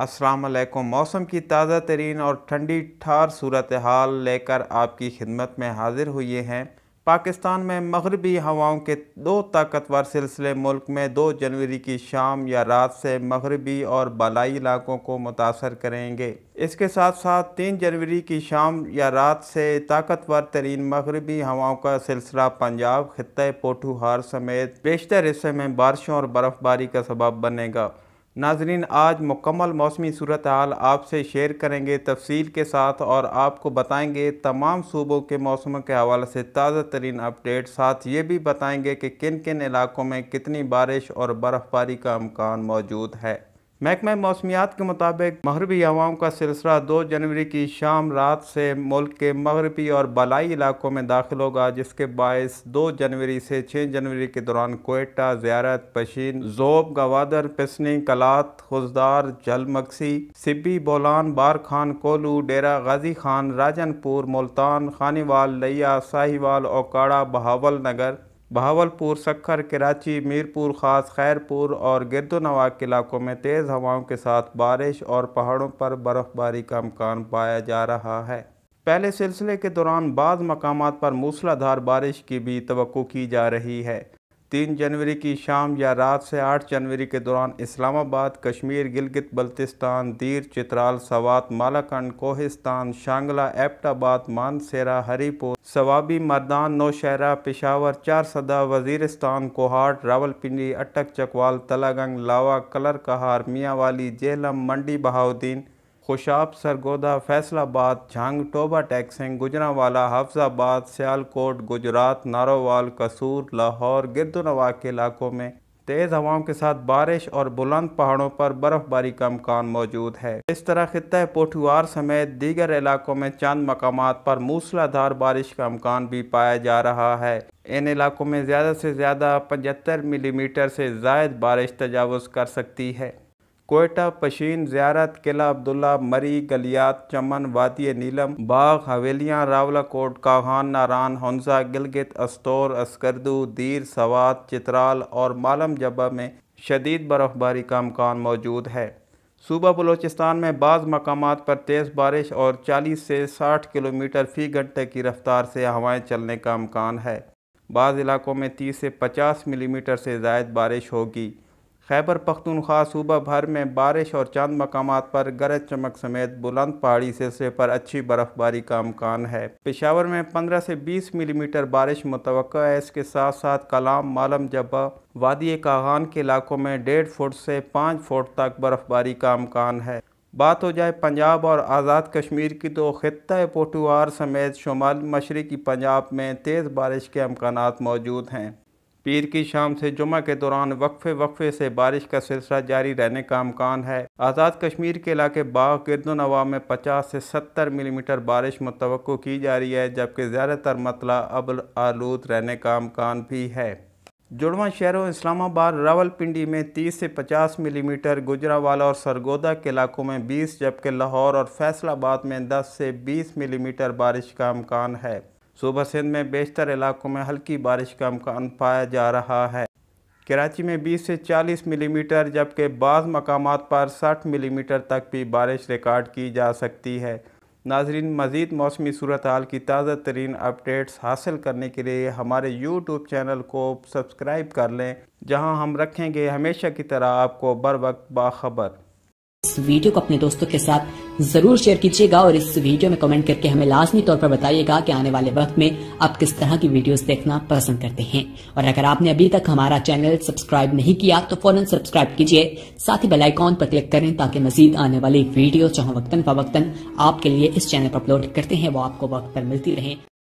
असलकम मौसम की ताज़ा तरीन और ठंडी ठार सूरत हाल लेकर आपकी खिदमत में हाजिर हुई हैं पाकिस्तान में मगरबी हवाओं के दो ताकतवर सिलसिले मुल्क में दो जनवरी की शाम या रात से मगरबी और बालई इलाकों को मुतासर करेंगे इसके साथ साथ तीन जनवरी की शाम या रात से ताकतवर तरीन मगरबी हवाओं का सिलसिला पंजाब खत्े पोठूहार समेत बेशतर हिस्से में बारिशों और बर्फ़बारी का सबब बनेगा नाजरीन आज मुकम्मल मौसमी सूरत हाल आपसे शेयर करेंगे तफसील के साथ और आपको बताएंगे तमाम सूबों के मौसम के हवाले से ताज़ा तरीन अपडेट साथ ये भी बताएंगे कि किन किन इलाकों में कितनी बारिश और बर्फ़बारी का अमकान मौजूद है महकमा मौसमियात के मुताबिक मगरबी हवाओं का सिलसिला दो जनवरी की शाम रात से मुल्क के मगरबी और बलाई इलाकों में दाखिल होगा जिसके बायस दो जनवरी से छः जनवरी के दौरान कोयटा ज्यारत पशीन जोब गवादर पिसनी कलात खुजदार जलमक्सी सिब्बी बोलान बार खान कोलू डेरा गाजी खान राजनपुर मुल्तान खानीवाल लिया साहिवाल ओकाड़ा बहावल नगर बहावलपुर सक्खर कराची मीरपुर खास खैरपुर और गिरदोनवा के इलाकों में तेज़ हवाओं के साथ बारिश और पहाड़ों पर बर्फ़बारी का अमकान पाया जा रहा है पहले सिलसिले के दौरान बाद मकाम पर मूसलाधार बारिश की भी तो की जा रही है तीन जनवरी की शाम या रात से आठ जनवरी के दौरान इस्लामाबाद कश्मीर गिलगित बल्तिस्तान दीर चित्राल सवात मालाकंड कोहिस्तान शांगला एपटाबाद मानसेरा हरीपुर सवाबी मर्दान नौशहरा पिशावर चार सदा वजीरस्तान कोहाट रावलपिंडी अटक चकवाल तलागंग लावा कलर कहार मियाँवाली जेहलम मंडी बहाउद्दीन खुशाब सरगोदा फैसलाबाद झांग टोबा टैक्सिंग गुजरावाला हाफजाबाद सियालकोट गुजरात नारोवाल कसूर लाहौर गिरदोनवा के इलाकों में तेज़ हवाओं के साथ बारिश और बुलंद पहाड़ों पर बर्फ़बारी का अमकान मौजूद है इस तरह खत्े पोठुआर समेत दीगर इलाकों में चंद मकाम पर मूसलाधार बारिश का अमकान भी पाया जा रहा है इन इलाकों में ज़्यादा से ज़्यादा पचहत्तर मिलीमीटर से जायद बारिश तजावज़ कर सकती है कोयटा पशीन ज्यारत किला अब्दुल्ला मरी गलियात चमन वादी नीलम बाग हवेलियाँ कोट काहान नारान हंसा गिलगित अस्तोर अस्करदू दीर सवात चित्राल और मालम जबा में शदीद बर्फ़बारी का अमकान मौजूद है सूबा बलूचिस्तान में बाज़ मकाम पर तेज़ बारिश और 40 से 60 किलोमीटर फ़ी घंटे की रफ्तार से हवाएं चलने का अमकान है बाज़ इलाकों में 30 से 50 मिलीमीटर से जायद बारिश होगी खैबर पख्तूनख्वा सूबा भर में बारिश और चंद मकाम पर गरज चमक समेत बुलंद पहाड़ी सिलसिले पर अच्छी बर्फ़बारी का अमकान है पेशावर में 15 से 20 मिलीमीटर बारिश मुतव है इसके साथ साथ कलाम मालम जब्बा वादी कागान के इलाकों में डेढ़ फुट से पाँच फुट तक बर्फ़बारी का अमकान है बात हो जाए पंजाब और आज़ाद कश्मीर की तो ख़त्े पोटुआर समेत शुमाल मशरक़ी पंजाब में तेज़ बारिश के अमकान मौजूद हैं पीर की शाम से जुमा के दौरान वक्फे वक्फे से बारिश का सिलसिला जारी रहने का अमकान है आज़ाद कश्मीर के इलाके बाघ गिरदो नवा में 50 से 70 मिलीमीटर बारिश मुतव की जा रही है जबकि ज़्यादातर मतला अबल आलूद रहने का अमकान भी है जुड़वा शहरों इस्लामाबाद रावलपिंडी में 30 से 50 मिलीमीटर गुजरावाला और सरगोदा के इलाकों में 20 जबकि लाहौर और फैसलाबाद में 10 से 20 मिलीमीटर बारिश का अमकान है सूबह सिंध में बेशतर इलाकों में हल्की बारिश का अमकान पाया जा रहा है कराची में 20 से 40 मिलीमीटर जबकि बाज़ मकाम पर 60 मिलीमीटर तक भी बारिश रिकॉर्ड की जा सकती है नाजरीन मज़ीद मौसमी सूरत हाल की ताज़ा तरीन अपडेट्स हासिल करने के लिए हमारे यूट्यूब चैनल को सब्सक्राइब कर लें जहां हम रखेंगे हमेशा की तरह आपको बर वक्त बाखबर इस वीडियो को अपने दोस्तों के साथ जरूर शेयर कीजिएगा और इस वीडियो में कमेंट करके हमें लाजमी तौर पर बताइएगा कि आने वाले वक्त में आप किस तरह की वीडियोस देखना पसंद करते हैं और अगर आपने अभी तक हमारा चैनल सब्सक्राइब नहीं किया तो फौरन सब्सक्राइब कीजिए साथ ही बेलाइकॉन पर क्लिक करें ताकि मजीद आने वाली वीडियो चाहे वक्तन फवक्तन आपके लिए इस चैनल पर अपलोड करते हैं वो आपको वक्त पर मिलती रहे